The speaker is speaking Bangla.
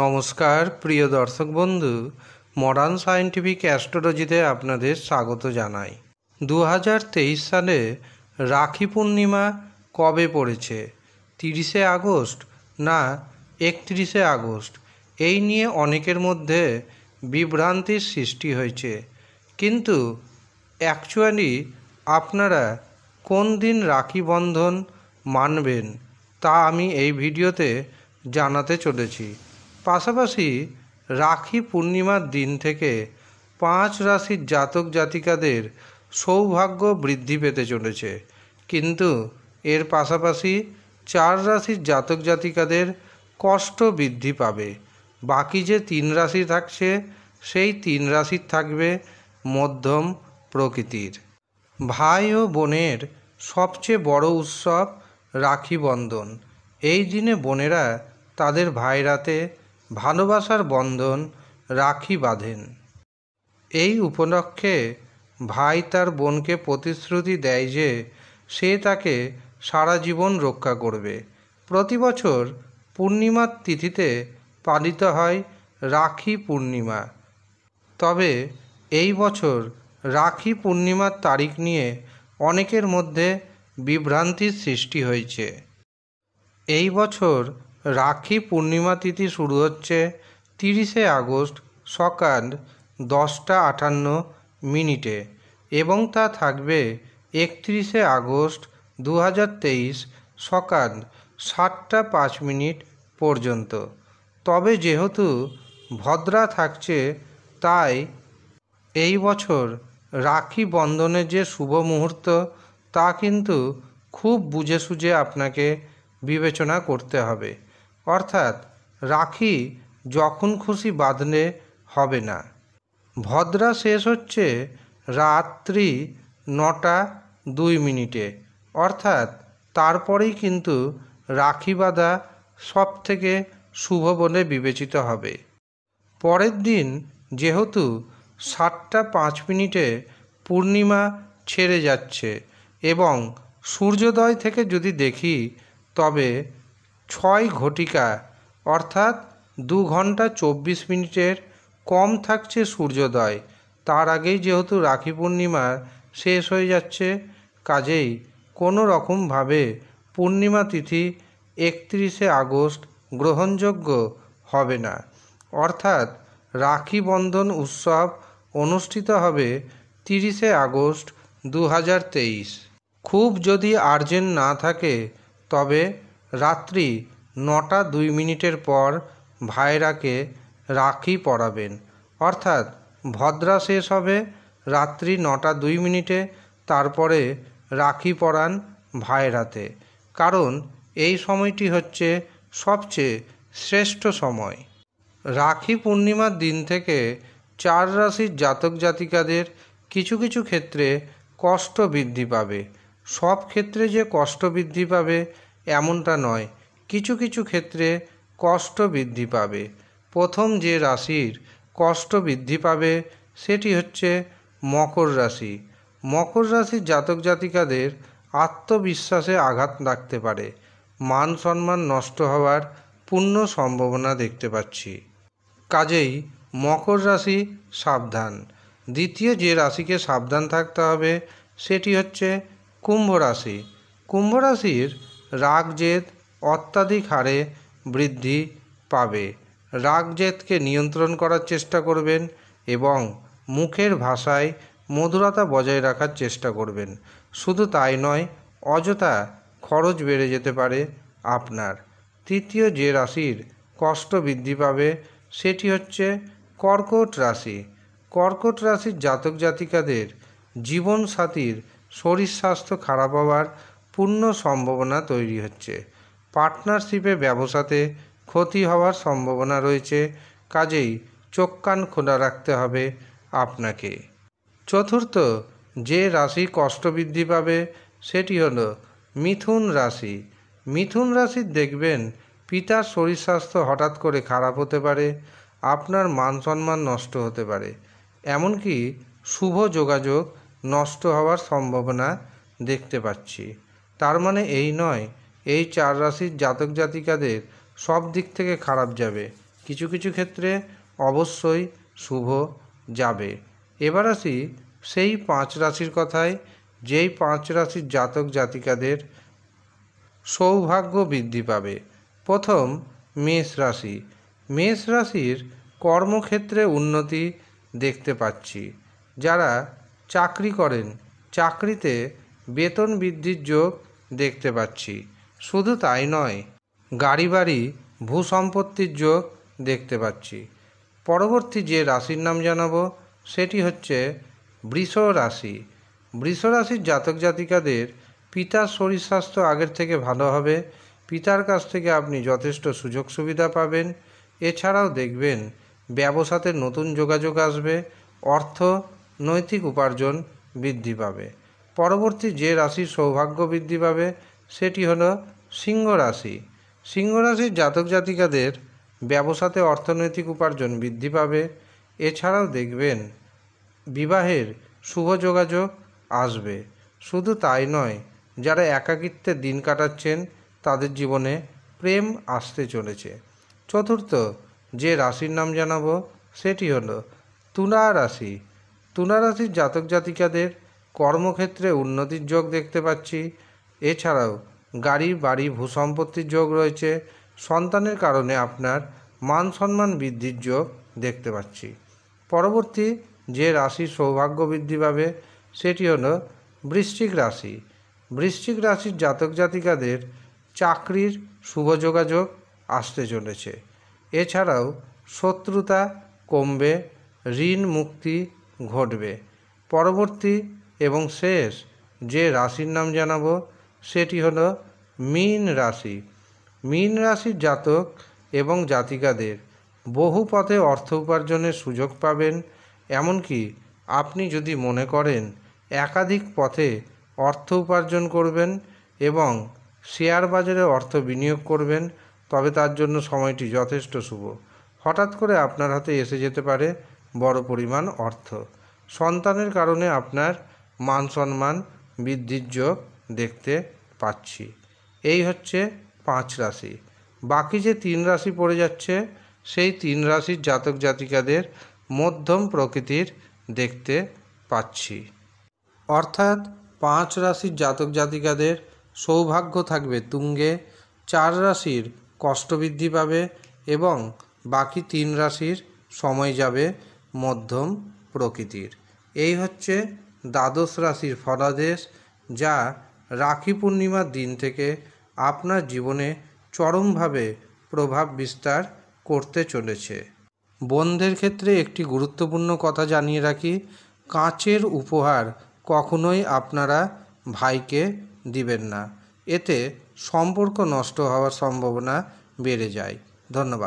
নমস্কার প্রিয় দর্শক বন্ধু মডার্ন সায়েন্টিফিক অ্যাস্ট্রোলজিতে আপনাদের স্বাগত জানাই দু সালে রাখি পূর্ণিমা কবে পড়েছে তিরিশে আগস্ট না একত্রিশে আগস্ট এই নিয়ে অনেকের মধ্যে বিভ্রান্তির সৃষ্টি হয়েছে কিন্তু অ্যাকচুয়ালি আপনারা কোন দিন রাখি বন্ধন মানবেন তা আমি এই ভিডিওতে জানাতে চলেছি পাশাপাশি রাখি পূর্ণিমার দিন থেকে পাঁচ রাশির জাতক জাতিকাদের সৌভাগ্য বৃদ্ধি পেতে চলেছে কিন্তু এর পাশাপাশি চার রাশির জাতক জাতিকাদের কষ্ট বৃদ্ধি পাবে বাকি যে তিন রাশি থাকছে সেই তিন রাশির থাকবে মধ্যম প্রকৃতির ভাই ও বোনের সবচেয়ে বড় উৎসব রাখি বন্ধন এই দিনে বোনেরা তাদের ভাইরাতে ভালোবাসার বন্ধন রাখি বাঁধেন এই উপলক্ষে ভাই তার বোনকে প্রতিশ্রুতি দেয় যে সে তাকে সারা জীবন রক্ষা করবে প্রতি বছর পূর্ণিমার তিথিতে পালিত হয় রাখি পূর্ণিমা তবে এই বছর রাখি পূর্ণিমার তারিখ নিয়ে অনেকের মধ্যে বিভ্রান্তির সৃষ্টি হয়েছে এই বছর রাখি পূর্ণিমা তিথি শুরু হচ্ছে তিরিশে আগস্ট সকাল দশটা আটান্ন মিনিটে এবং তা থাকবে একত্রিশে আগস্ট দু হাজার তেইশ সকাল সাতটা পাঁচ মিনিট পর্যন্ত তবে যেহেতু ভদ্রা থাকছে তাই এই বছর রাখি বন্ধনের যে শুভ মুহূর্ত তা কিন্তু খুব বুঝে সুঝে আপনাকে বিবেচনা করতে হবে অর্থাৎ রাখি যখন খুশি বাঁধলে হবে না ভদ্রা শেষ হচ্ছে রাত্রি নটা দুই মিনিটে অর্থাৎ তারপরেই কিন্তু রাখি বাঁধা সব থেকে শুভ বলে বিবেচিত হবে পরের দিন যেহেতু সাতটা পাঁচ মিনিটে পূর্ণিমা ছেড়ে যাচ্ছে এবং সূর্যোদয় থেকে যদি দেখি তবে ছয় ঘটিকা অর্থাৎ দু ঘন্টা চব্বিশ মিনিটের কম থাকছে সূর্যোদয় তার আগেই যেহেতু রাখি পূর্ণিমার শেষ হয়ে যাচ্ছে কাজেই কোনো রকমভাবে পূর্ণিমা তিথি একত্রিশে আগস্ট গ্রহণযোগ্য হবে না অর্থাৎ রাখি বন্ধন উৎসব অনুষ্ঠিত হবে তিরিশে আগস্ট দু খুব যদি আর্জেন্ট না থাকে তবে রাত্রি নটা দুই মিনিটের পর ভাইরাকে রাখি পরাবেন অর্থাৎ ভদ্রা শেষ হবে রাত্রি নটা দুই মিনিটে তারপরে রাখি পরান ভাইরাতে কারণ এই সময়টি হচ্ছে সবচেয়ে শ্রেষ্ঠ সময় রাখি পূর্ণিমার দিন থেকে চার রাশির জাতক জাতিকাদের কিছু কিছু ক্ষেত্রে কষ্ট বৃদ্ধি পাবে সব ক্ষেত্রে যে কষ্ট বৃদ্ধি পাবে এমনটা নয় কিছু কিছু ক্ষেত্রে কষ্ট বৃদ্ধি পাবে প্রথম যে রাশির কষ্ট বৃদ্ধি পাবে সেটি হচ্ছে মকর রাশি মকর রাশির জাতক জাতিকাদের আত্মবিশ্বাসে আঘাত রাখতে পারে মান সম্মান নষ্ট হওয়ার পূর্ণ সম্ভাবনা দেখতে পাচ্ছি কাজেই মকর রাশি সাবধান দ্বিতীয় যে রাশিকে সাবধান থাকতে হবে সেটি হচ্ছে কুম্ভ রাশি কুম্ভ রাশির রাগ জেদ অত্যাধিক হারে বৃদ্ধি পাবে রাগ জেদকে নিয়ন্ত্রণ করার চেষ্টা করবেন এবং মুখের ভাষায় মধুরতা বজায় রাখার চেষ্টা করবেন শুধু তাই নয় অযথা খরচ বেড়ে যেতে পারে আপনার তৃতীয় যে রাশির কষ্ট বৃদ্ধি পাবে সেটি হচ্ছে কর্কট রাশি কর্কট রাশির জাতক জাতিকাদের জীবন সাথীর শরীর স্বাস্থ্য খারাপ হওয়ার পূর্ণ সম্ভাবনা তৈরি হচ্ছে পার্টনারশিপে ব্যবসাতে ক্ষতি হওয়ার সম্ভাবনা রয়েছে কাজেই চোখ কান খোলা রাখতে হবে আপনাকে চতুর্থ যে রাশি কষ্ট বৃদ্ধি পাবে সেটি হল মিথুন রাশি মিথুন রাশি দেখবেন পিতার শরীর স্বাস্থ্য হঠাৎ করে খারাপ হতে পারে আপনার মান সম্মান নষ্ট হতে পারে এমনকি শুভ যোগাযোগ নষ্ট হওয়ার সম্ভাবনা দেখতে পাচ্ছি তার মানে এই নয় এই চার রাশির জাতক জাতিকাদের সব দিক থেকে খারাপ যাবে কিছু কিছু ক্ষেত্রে অবশ্যই শুভ যাবে এবার আসি সেই পাঁচ রাশির কথায় যেই পাঁচ রাশির জাতক জাতিকাদের সৌভাগ্য বৃদ্ধি পাবে প্রথম মেষ রাশি মেষ রাশির কর্মক্ষেত্রে উন্নতি দেখতে পাচ্ছি যারা চাকরি করেন চাকরিতে বেতন বৃদ্ধির যোগ দেখতে পাচ্ছি শুধু তাই নয় গাড়ি বাড়ি ভূসম্পত্তির যোগ দেখতে পাচ্ছি পরবর্তী যে রাশির নাম জানাবো সেটি হচ্ছে বৃষ রাশি বৃষ রাশির জাতক জাতিকাদের পিতার শরীর স্বাস্থ্য আগের থেকে ভালো হবে পিতার কাছ থেকে আপনি যথেষ্ট সুযোগ সুবিধা পাবেন এছাড়াও দেখবেন ব্যবসাতে নতুন যোগাযোগ আসবে অর্থ নৈতিক উপার্জন বৃদ্ধি পাবে পরবর্তী যে রাশির সৌভাগ্য বৃদ্ধি পাবে সেটি হল সিংহ রাশি সিংহ রাশির জাতক জাতিকাদের ব্যবসাতে অর্থনৈতিক উপার্জন বৃদ্ধি পাবে এছাড়াও দেখবেন বিবাহের শুভ যোগাযোগ আসবে শুধু তাই নয় যারা একাকিত্বে দিন কাটাচ্ছেন তাদের জীবনে প্রেম আসতে চলেছে চতুর্থ যে রাশির নাম জানাবো সেটি হলো তুলা রাশি তুলা রাশির জাতক জাতিকাদের কর্মক্ষেত্রে উন্নতির যোগ দেখতে পাচ্ছি এছাড়াও গাড়ি বাড়ি ভূসম্পত্তির যোগ রয়েছে সন্তানের কারণে আপনার মান সম্মান বৃদ্ধির যোগ দেখতে পাচ্ছি পরবর্তী যে রাশি সৌভাগ্য বৃদ্ধি পাবে সেটি হলো বৃশ্চিক রাশি বৃশ্চিক রাশির জাতক জাতিকাদের চাকরির শুভ যোগাযোগ আসতে চলেছে এছাড়াও শত্রুতা কমবে ঋণ মুক্তি ঘটবে পরবর্তী এবং শেষ যে রাশির নাম জানাবো সেটি হলো মীন রাশি মীন রাশির জাতক এবং জাতিকাদের বহু পথে অর্থ উপার্জনের সুযোগ পাবেন এমনকি আপনি যদি মনে করেন একাধিক পথে অর্থ উপার্জন করবেন এবং শেয়ার বাজারে অর্থ বিনিয়োগ করবেন তবে তার জন্য সময়টি যথেষ্ট শুভ হঠাৎ করে আপনার হাতে এসে যেতে পারে বড় পরিমাণ অর্থ সন্তানের কারণে আপনার মান সম্মান বৃদ্ধির যোগ দেখতে পাচ্ছি এই হচ্ছে পাঁচ রাশি বাকি যে তিন রাশি পড়ে যাচ্ছে সেই তিন রাশির জাতক জাতিকাদের মধ্যম প্রকৃতির দেখতে পাচ্ছি অর্থাৎ পাঁচ রাশির জাতক জাতিকাদের সৌভাগ্য থাকবে তুঙ্গে চার রাশির কষ্ট বৃদ্ধি পাবে এবং বাকি তিন রাশির সময় যাবে মধ্যম প্রকৃতির এই হচ্ছে দ্বাদশ রাশির ফলাদেশ যা রাখি পূর্ণিমার দিন থেকে আপনার জীবনে চরমভাবে প্রভাব বিস্তার করতে চলেছে বন্ধের ক্ষেত্রে একটি গুরুত্বপূর্ণ কথা জানিয়ে রাখি কাঁচের উপহার কখনোই আপনারা ভাইকে দিবেন না এতে সম্পর্ক নষ্ট হওয়ার সম্ভাবনা বেড়ে যায় ধন্যবাদ